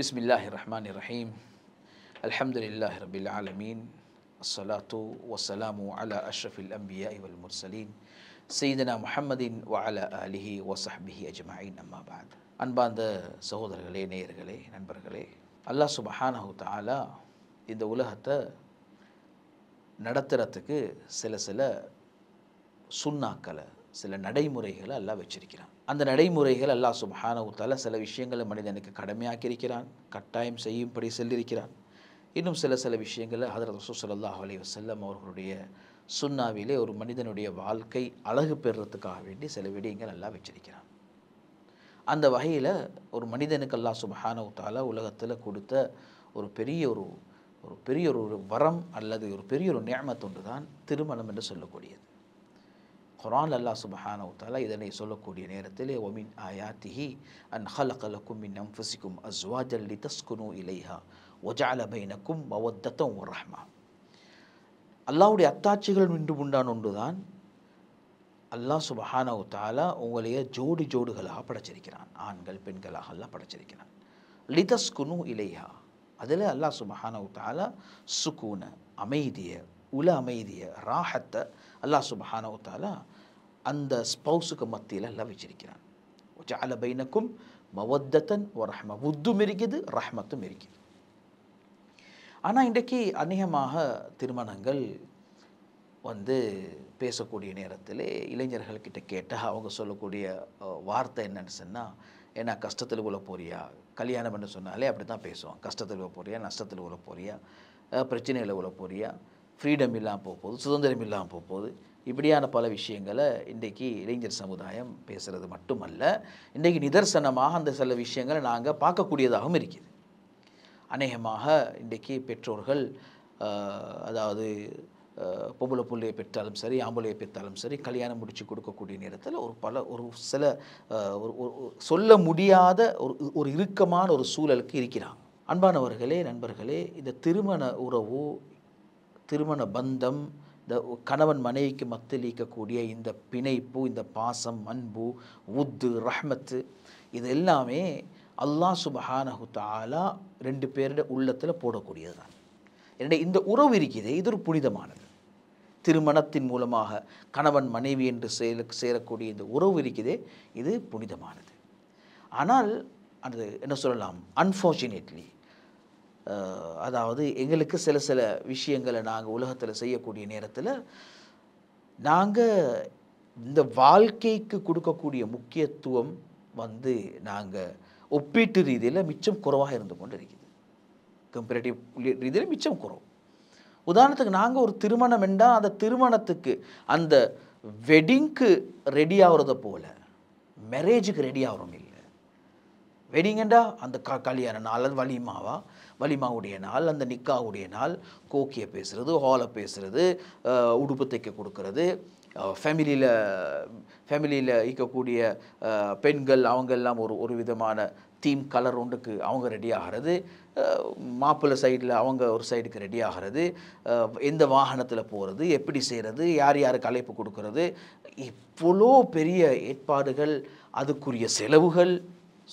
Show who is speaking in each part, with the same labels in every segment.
Speaker 1: பிஸ்மில்லாஹி ரஹ்மான் ரஹீம் அல்ஹம்துலில்லாஹ் ரபில் ஆலமீன் அஸ்ஸலாத்து வசலாமு அலா அஷ்ரஃபில் அம்பியா இவல் முர்சலீன் சீதனா முஹம்மதின் வஅலா அலிஹி வசஹ்பிஹி அஜ்மாயின் அம்மாபாத் அன்பார்ந்த சகோதரர்களே நேயர்களே நண்பர்களே அல்லாஹ் சுபஹானஹு தாலா இந்த உலகத்தை நடத்துகிறதுக்கு சில சில சுண்ணாக்களை சில நடைமுறைகளை எல்லாம் வச்சிருக்கிறான் அந்த நடைமுறைகள் அல்லாஹ் சுபஹானவுத்தால சில விஷயங்களை மனிதனுக்கு கடமையாக்கியிருக்கிறான் கட்டாயம் செய்யும்படி செல்லிருக்கிறான் இன்னும் சில சில விஷயங்களை ஹதரத் ரசூ சல்லாஹ் அலி வசல்லம் அவர்களுடைய சுண்ணாவிலே ஒரு மனிதனுடைய வாழ்க்கை அழகு பெறுறதுக்காக வேண்டி சில விடயங்கள் எல்லாம் வச்சிருக்கிறான் அந்த வகையில் ஒரு மனிதனுக்கு அல்லா சுபஹானவுத்தால உலகத்தில் கொடுத்த ஒரு பெரிய ஒரு ஒரு பெரிய ஒரு வரம் அல்லது ஒரு பெரிய ஒரு நியமத்தொன்று தான் திருமணம் என்று சொல்லக்கூடியது குரான் அல்லா சுபஹான உத்தாலா இதனை சொல்லக்கூடிய நேரத்தில் ஒமின் ஆயாத்திஹி அன் ஹலகலக்கும் மின் அம்புசிக்கும் அஸ்வாஜல்லி தஸ்குனு இலைஹா ஒஜாலபைனக்கும் மவத்தத்தம் ஒரு ரஹ்மா அல்லாவுடைய அத்தாட்சிகள் நின்று உண்டான ஒன்றுதான் அல்லாஹ் சுபஹான உத்தாலா உங்களைய ஜோடி ஜோடுகளாக படைச்சிருக்கிறான் ஆண்கள் பெண்களாக எல்லாம் படைச்சிருக்கிறான் லிதஸ்குனு இலைஹா அதில் அல்லாஹ் சுபஹான உத்தாலா சுக்கூன அமைதியை உல அமைதியை ராஹத்தை அல்லாஹ் சுபஹானவுத்தாலா அந்த ஸ்பௌஸுக்கு மத்தியில் எல்லாம் வச்சிருக்கிறான் ஜால பைனக்கும் மவத்தன் ரஹ்ம புத்தும் இருக்குது ரஹ்மத்தும் இருக்குது ஆனால் இன்றைக்கு அநேகமாக திருமணங்கள் வந்து பேசக்கூடிய நேரத்தில் இளைஞர்கள்கிட்ட கேட்டால் அவங்க சொல்லக்கூடிய வார்த்தை என்னன்னு சொன்னால் ஏன்னா கஷ்டத்தில் உள்ள போறியா கல்யாணம் பண்ண சொன்னாலே அப்படி தான் பேசுவான் கஷ்டத்தில் உள்ள போறியா நஷ்டத்தில் உள்ள போறியா பிரச்சனைகளை உள்ள போறியா ஃப்ரீடம் இல்லாமல் போக போகுது சுதந்திரம் இல்லாமல் போக போகுது இப்படியான பல விஷயங்களை இன்றைக்கு இளைஞர் சமுதாயம் பேசுகிறது மட்டுமல்ல இன்றைக்கு நிதர்சனமாக அந்த சில விஷயங்களை நாங்கள் பார்க்கக்கூடியதாகவும் இருக்குது அநேகமாக இன்றைக்கு பெற்றோர்கள் அதாவது பொம்பளை புள்ளையை பெற்றாலும் சரி ஆம்பளையை பெற்றாலும் சரி கல்யாணம் முடித்து கொடுக்கக்கூடிய நேரத்தில் ஒரு பல ஒரு சில ஒரு சொல்ல முடியாத ஒரு ஒரு இறுக்கமான ஒரு சூழலுக்கு இருக்கிறாங்க அன்பானவர்களே நண்பர்களே இந்த திருமண உறவு திருமண பந்தம் இந்த கணவன் மனைவிக்கு மத்தளிக்கக்கூடிய இந்த பிணைப்பு இந்த பாசம் அன்பு உத்து ரஹ்மத்து இது எல்லாமே அல்லாஹ் சுபஹானஹு தாலா ரெண்டு பேருடைய உள்ளத்தில் போடக்கூடியது தான் என்ன இந்த உறவு இருக்கிறதே இது ஒரு புனிதமானது திருமணத்தின் மூலமாக கணவன் மனைவி என்று சேர சேரக்கூடிய இந்த உறவு இருக்கிறதே இது புனிதமானது ஆனால் அது என்ன சொல்லலாம் அன்ஃபார்ச்சுனேட்லி அதாவது எங்களுக்கு சில சில விஷயங்களை நாங்கள் உலகத்தில் செய்யக்கூடிய நேரத்தில் நாங்கள் இந்த வாழ்க்கைக்கு கொடுக்கக்கூடிய முக்கியத்துவம் வந்து நாங்கள் ஒப்பீட்டு ரீதியில் மிச்சம் குறைவாக இருந்து கொண்டு இருக்குது கம்பேரேட்டிவ் ரீதியில் மிச்சம் குறவு உதாரணத்துக்கு நாங்கள் ஒரு திருமணம் என்றால் அந்த திருமணத்துக்கு அந்த வெட்டிங்க்கு ரெடி ஆகிறத போல் மேரேஜுக்கு ரெடி ஆகிறோம் இல்லை வெடிங்கண்டா அந்த க கல்யாண நாள் அது வலிமாவா வலிமாவுடைய நாள் அந்த நிக்காவுடைய நாள் கோக்கியை பேசுகிறது ஹாலை பேசுகிறது உடுப்பு தைக்க கொடுக்கறது ஃபேமிலியில் ஃபேமிலியில் இருக்கக்கூடிய பெண்கள் அவங்க எல்லாம் ஒரு ஒரு விதமான தீம் கலர் ஒன்றுக்கு அவங்க ரெடி ஆகிறது மாப்பிள்ளை சைடில் அவங்க ஒரு சைடுக்கு ரெடி ஆகிறது எந்த வாகனத்தில் போகிறது எப்படி செய்கிறது யார் யார் கலைப்பு கொடுக்கறது இவ்வளோ பெரிய ஏற்பாடுகள் அதுக்குரிய செலவுகள்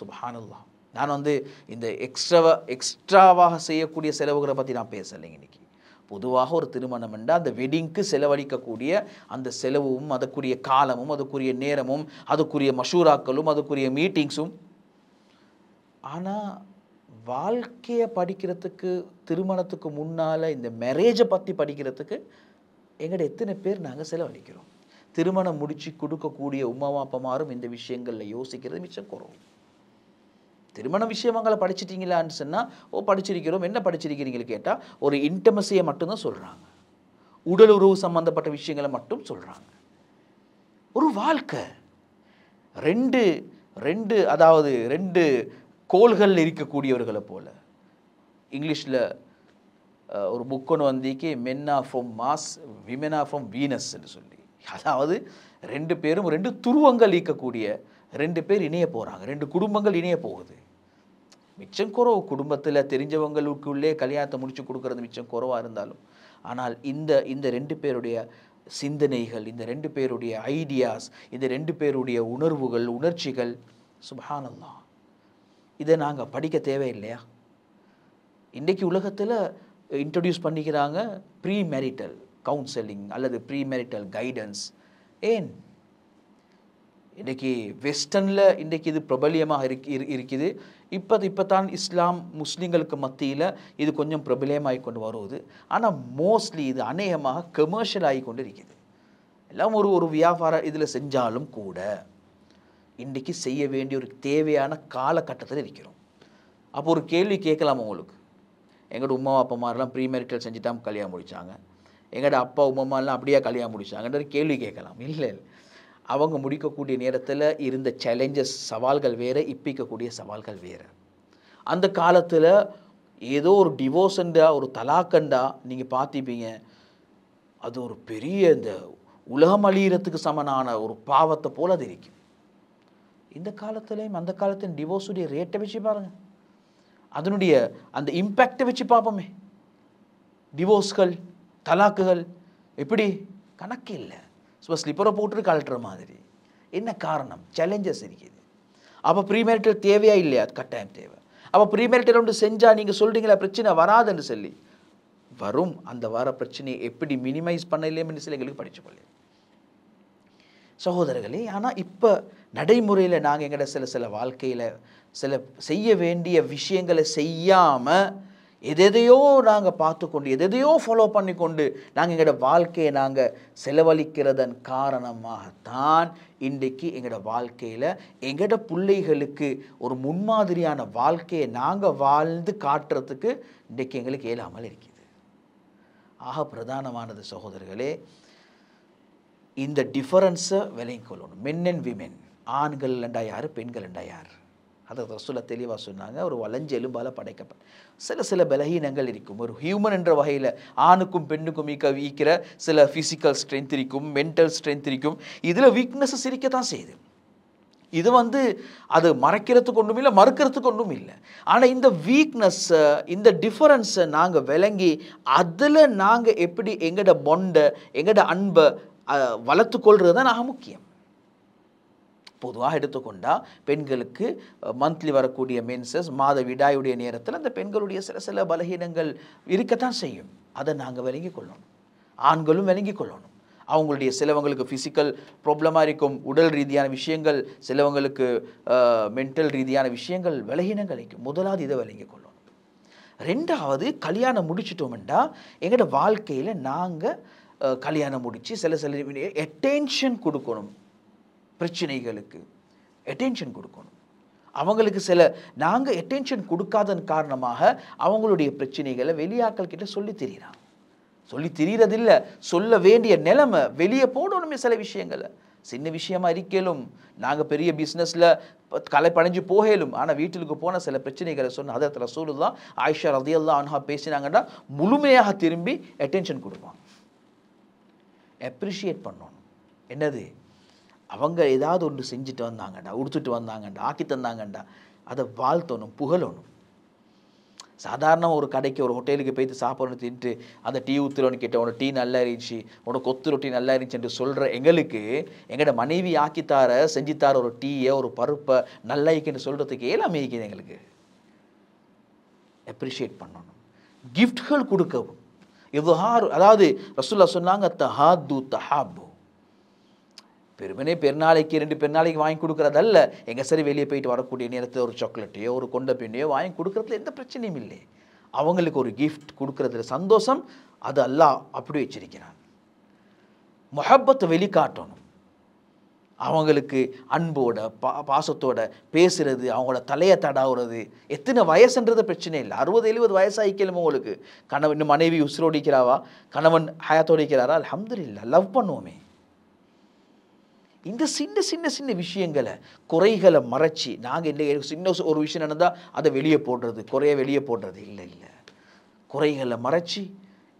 Speaker 1: சுபஹானல்லா நான் வந்து இந்த எக்ஸ்ட்ராவா எக்ஸ்ட்ராவாக செய்யக்கூடிய செலவுகளை பற்றி நான் பேசலைங்க இன்றைக்கி பொதுவாக ஒரு திருமணம் என்றால் அந்த வெட்டிங்க்கு செலவழிக்கக்கூடிய அந்த செலவும் அதுக்குரிய காலமும் அதுக்குரிய நேரமும் அதுக்குரிய மஷூராக்களும் அதுக்குரிய மீட்டிங்ஸும் ஆனால் வாழ்க்கையை படிக்கிறதுக்கு திருமணத்துக்கு முன்னால் இந்த மேரேஜை பற்றி படிக்கிறதுக்கு எங்கள்ட எத்தனை பேர் நாங்கள் செலவழிக்கிறோம் திருமணம் முடித்து கொடுக்கக்கூடிய உமாவாப்பமாரும் இந்த விஷயங்களில் யோசிக்கிறது மிச்சம் குறவும் திருமண விஷயங்களை படிச்சிட்டிங்களான்னு சொன்னால் ஓ படிச்சிருக்கிறோம் என்ன படிச்சிருக்கிறீங்கன்னு கேட்டால் ஒரு இன்டமசியை மட்டும்தான் சொல்கிறாங்க உடல் உறவு சம்மந்தப்பட்ட விஷயங்களை மட்டும் சொல்கிறாங்க ஒரு வாழ்க்கை ரெண்டு ரெண்டு அதாவது ரெண்டு கோள்கள் இருக்கக்கூடியவர்களை போல் இங்கிலீஷில் ஒரு புக்கொன்று வந்திக்கு of from Mars women of from வீனஸ்ன்னு சொல்லி அதாவது ரெண்டு பேரும் ரெண்டு துருவங்கள் ஈக்கக்கூடிய ரெண்டு பேர் இணைய போகிறாங்க ரெண்டு குடும்பங்கள் இணைய போகுது மிச்சம் குறவு குடும்பத்தில் தெரிஞ்சவங்களுக்குள்ளே கல்யாணத்தை முடிச்சு கொடுக்கறது மிச்சம் குறவாக இருந்தாலும் ஆனால் இந்த இந்த ரெண்டு பேருடைய சிந்தனைகள் இந்த ரெண்டு பேருடைய ஐடியாஸ் இந்த ரெண்டு பேருடைய உணர்வுகள் உணர்ச்சிகள் சுபானந்தான் இதை நாங்கள் படிக்க தேவையில்லையா இன்றைக்கு உலகத்தில் இன்ட்ரடியூஸ் பண்ணிக்கிறாங்க ப்ரீ மேரிட்டல் கவுன்சிலிங் அல்லது ப்ரீ மேரிட்டல் கைடன்ஸ் ஏன் இன்றைக்கி வெஸ்டர்னில் இன்றைக்கி இது பிரபலியமாக இருக்கு இருக்குது இப்போ இப்போ தான் இஸ்லாம் முஸ்லீம்களுக்கு மத்தியில் இது கொஞ்சம் பிரபலியமாகி கொண்டு வருவது ஆனால் மோஸ்ட்லி இது அநேகமாக கமர்ஷியல் ஆகி கொண்டு இருக்குது எல்லாம் ஒரு ஒரு வியாபார இதில் செஞ்சாலும் கூட இன்றைக்கி செய்ய வேண்டிய ஒரு தேவையான காலகட்டத்தில் இருக்கிறோம் அப்போ ஒரு கேள்வி கேட்கலாம் உங்களுக்கு எங்களோட உமா அப்பா மாதிரிலாம் ப்ரீ மெரிட்டல் செஞ்சுட்டாமல் கல்யாணம் முடித்தாங்க எங்களோட அப்பா உமாமாலாம் அப்படியே கல்யாணம் முடித்தாங்கன்ற கேள்வி கேட்கலாம் இல்லை இல்லை அவங்க முடிக்கக்கூடிய நேரத்தில் இருந்த சேலஞ்சஸ் சவால்கள் வேறு இப்பிக்கக்கூடிய சவால்கள் வேறு அந்த காலத்தில் ஏதோ ஒரு டிவோர்ஸண்டா ஒரு தலாக்கண்டா நீங்கள் பார்த்துப்பீங்க அது ஒரு பெரிய இந்த உலகம் அழியறதுக்கு சமனான ஒரு பாவத்தை போல் அது இருக்கும் இந்த காலத்துலேயும் அந்த காலத்தின் டிவோர்ஸுடைய ரேட்டை வச்சு பாருங்கள் அதனுடைய அந்த இம்பேக்டை வச்சு பார்ப்போமே டிவோர்ஸ்கள் தலாக்குகள் எப்படி கணக்கு இல்லை ஸோ ஸ்லிப்பரை போட்டு கழட்டுற மாதிரி என்ன காரணம் சேலஞ்சஸ் இருக்குது அப்போ ப்ரீமேரிட்டல் தேவையா இல்லையா கட்டாயம் தேவை அப்போ ப்ரீமேரிட்டல் ஒன்று செஞ்சால் நீங்கள் சொல்கிறீங்களா பிரச்சனை வராதுன்னு சொல்லி வரும் அந்த வர பிரச்சனையை எப்படி மினிமைஸ் பண்ண இல்லையோ சில எங்களுக்கு படித்து கொள்ளு சகோதரர்களே ஆனால் இப்போ நடைமுறையில் நாங்கள் எங்களோட சில சில வாழ்க்கையில் சில செய்ய வேண்டிய விஷயங்களை செய்யாமல் எதையோ நாங்கள் பார்த்து கொண்டு எதையோ ஃபாலோ பண்ணி கொண்டு நாங்கள் எங்களோட வாழ்க்கையை நாங்கள் செலவழிக்கிறதன் காரணமாகத்தான் இன்றைக்கு எங்களோட வாழ்க்கையில் எங்களோட பிள்ளைகளுக்கு ஒரு முன்மாதிரியான வாழ்க்கையை நாங்கள் வாழ்ந்து காட்டுறதுக்கு இன்றைக்கு எங்களுக்கு இயலாமல் இருக்குது ஆக பிரதானமானது சகோதரர்களே இந்த டிஃபரன்ஸை விலங்கி கொள்ளணும் மென் அண்ட் விமென் ஆண்கள் ரெண்டாயார் பெண்கள் ரெண்டாயார் அதை ரசூல தெளிவாக சொன்னாங்க ஒரு வளைஞ்சு எலும்பால் படைக்கப்பட்ட சில சில பலகீனங்கள் இருக்கும் ஒரு ஹியூமன் என்ற வகையில் ஆணுக்கும் பெண்ணுக்கும் ஈக்க ஈக்கிற சில ஃபிசிக்கல் ஸ்ட்ரென்த் இருக்கும் மென்டல் ஸ்ட்ரென்த் இருக்கும் இதில் வீக்னஸஸ் இருக்கத்தான் செய்யுது இது வந்து அது மறைக்கிறதுக்கு ஒன்றும் இல்லை மறுக்கிறதுக்கு ஒன்றும் இல்லை ஆனால் இந்த வீக்னஸ்ஸை இந்த டிஃபரன்ஸை நாங்கள் விளங்கி அதில் நாங்கள் எப்படி எங்களோட பொண்டை எங்களோட அன்பை வளர்த்து தான் நாங்கள் முக்கியம் பொதுவாக எடுத்துக்கொண்டால் பெண்களுக்கு மந்த்லி வரக்கூடிய மென்சஸ் மாத விடாயுடைய நேரத்தில் அந்த பெண்களுடைய சில சில பலகீனங்கள் இருக்கத்தான் செய்யும் அதை நாங்கள் விளங்கிக் கொள்ளணும் ஆண்களும் விளங்கி கொள்ளணும் அவங்களுடைய சிலவங்களுக்கு ஃபிசிக்கல் ப்ராப்ளமாக இருக்கும் உடல் ரீதியான விஷயங்கள் சிலவங்களுக்கு மென்டல் ரீதியான விஷயங்கள் விலகினங்கள் இருக்கும் முதலாவது இதை விளங்கிக் கொள்ளணும் ரெண்டாவது கல்யாணம் முடிச்சிட்டோம்டா எங்களோட வாழ்க்கையில் நாங்கள் கல்யாணம் முடித்து சில சில அட்டென்ஷன் கொடுக்கணும் பிரச்சனைகளுக்கு அட்டென்ஷன் கொடுக்கணும் அவங்களுக்கு சில நாங்கள் அட்டென்ஷன் கொடுக்காதன் காரணமாக அவங்களுடைய பிரச்சனைகளை வெளியாக்கள் கிட்ட சொல்லி தெரிகிறாங்க சொல்லி தெரிகிறதில்ல சொல்ல வேண்டிய நிலைமை வெளியே போடணுமே சில விஷயங்களை சின்ன விஷயமா இருக்கலும் நாங்கள் பெரிய பிஸ்னஸில் கலை படைஞ்சு போகலும் ஆனால் வீட்டிலுக்கு போன சில பிரச்சனைகளை சொன்ன அதில் ரசூலுல்லா ஆயிஷா ரதியெல்லாம் அன்ஹா பேசினாங்கன்னா முழுமையாக திரும்பி அட்டென்ஷன் கொடுப்பாங்க அப்ரிஷியேட் பண்ணணும் என்னது அவங்க ஏதாவது ஒன்று செஞ்சுட்டு வந்தாங்கண்டா உடுத்துட்டு வந்தாங்கண்டா ஆக்கி தந்தாங்கண்டா அதை வாழ்த்தணும் புகழணும் சாதாரண ஒரு கடைக்கு ஒரு ஹோட்டலுக்கு போயிட்டு சாப்பிட்ணும் தின்ட்டு அந்த டீ ஊற்றுறோன்னு கேட்டேன் உனக்கு டீ நல்லா இருந்துச்சு உனக்கு கொத்து ரொட்டி நல்லா இருந்துச்சு என்று சொல்கிற எங்களுக்கு எங்களோட மனைவி ஆக்கித்தார செஞ்சுத்தார ஒரு டீயை ஒரு பருப்பை நல்லா இருக்குன்னு சொல்கிறதுக்கு ஏலாம் இருக்குது எங்களுக்கு அப்ரிஷியேட் பண்ணணும் கிஃப்ட்கள் கொடுக்கவும் எவ்வாறு அதாவது ரசுல்லா சொன்னாங்க தஹாது தஹாபு பெருமனே பெருநாளைக்கு ரெண்டு பெருநாளைக்கு வாங்கி கொடுக்குறதல்ல எங்கே சரி வெளியே போயிட்டு வரக்கூடிய நேரத்தில் ஒரு சாக்லேட்டையோ ஒரு கொண்ட பின்னையோ வாங்கி கொடுக்குறதுல எந்த பிரச்சனையும் இல்லை அவங்களுக்கு ஒரு கிஃப்ட் கொடுக்குறதுல சந்தோஷம் அது அல்லாஹ் அப்படி வச்சிருக்கிறான் முகப்பத்தை வெளிக்காட்டணும் அவங்களுக்கு அன்போட பா பாசத்தோட பேசுகிறது அவங்களோட தலையை தடாவுறது எத்தனை வயசுன்றது பிரச்சனை இல்லை அறுபது எழுபது வயசாகிக்கலுமே உங்களுக்கு கணவன் மனைவி உசுரோடிக்கிறாவா கணவன் ஹயாத்தோடிக்கிறாரா அலமது இல்லை லவ் பண்ணுவோமே இந்த சின்ன சின்ன சின்ன விஷயங்களை குறைகளை மறைச்சி நாங்கள் இல்லை சின்ன ஒரு விஷயம் நடந்தால் அதை வெளியே போடுறது குறைய வெளியே போடுறது இல்லை இல்லை குறைகளை மறைச்சி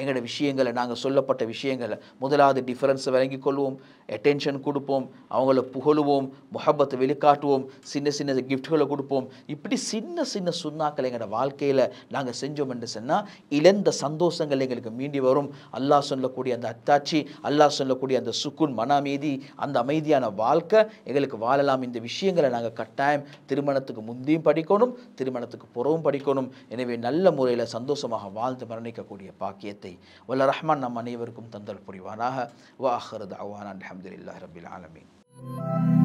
Speaker 1: எங்களோட விஷயங்களை நாங்கள் சொல்லப்பட்ட விஷயங்களை முதலாவது டிஃபரன்ஸை வழங்கி கொள்வோம் அட்டென்ஷன் கொடுப்போம் அவங்கள புகழுவோம் முகப்பத்தை வெளிக்காட்டுவோம் சின்ன சின்ன கிஃப்ட்களை கொடுப்போம் இப்படி சின்ன சின்ன சுண்ணாக்களை எங்களோட வாழ்க்கையில் நாங்கள் செஞ்சோம் என்று சொன்னால் இழந்த சந்தோஷங்கள் எங்களுக்கு மீண்டி வரும் அல்லா சொல்லக்கூடிய அந்த அத்தாட்சி அல்லா சொல்லக்கூடிய அந்த சுக்குன் மன அமைதி அந்த அமைதியான வாழ்க்கை எங்களுக்கு வாழலாம் இந்த விஷயங்களை நாங்கள் கட்டாயம் திருமணத்துக்கு முந்தியும் படிக்கணும் திருமணத்துக்கு புறவும் படிக்கணும் எனவே நல்ல முறையில் சந்தோஷமாக வாழ்ந்து மரணிக்கக்கூடிய பாக்கியத்தை توفيقي ولرحمن نمانيبركم تندل پوريوانا وآخر دعوانا الحمد لله رب العالمين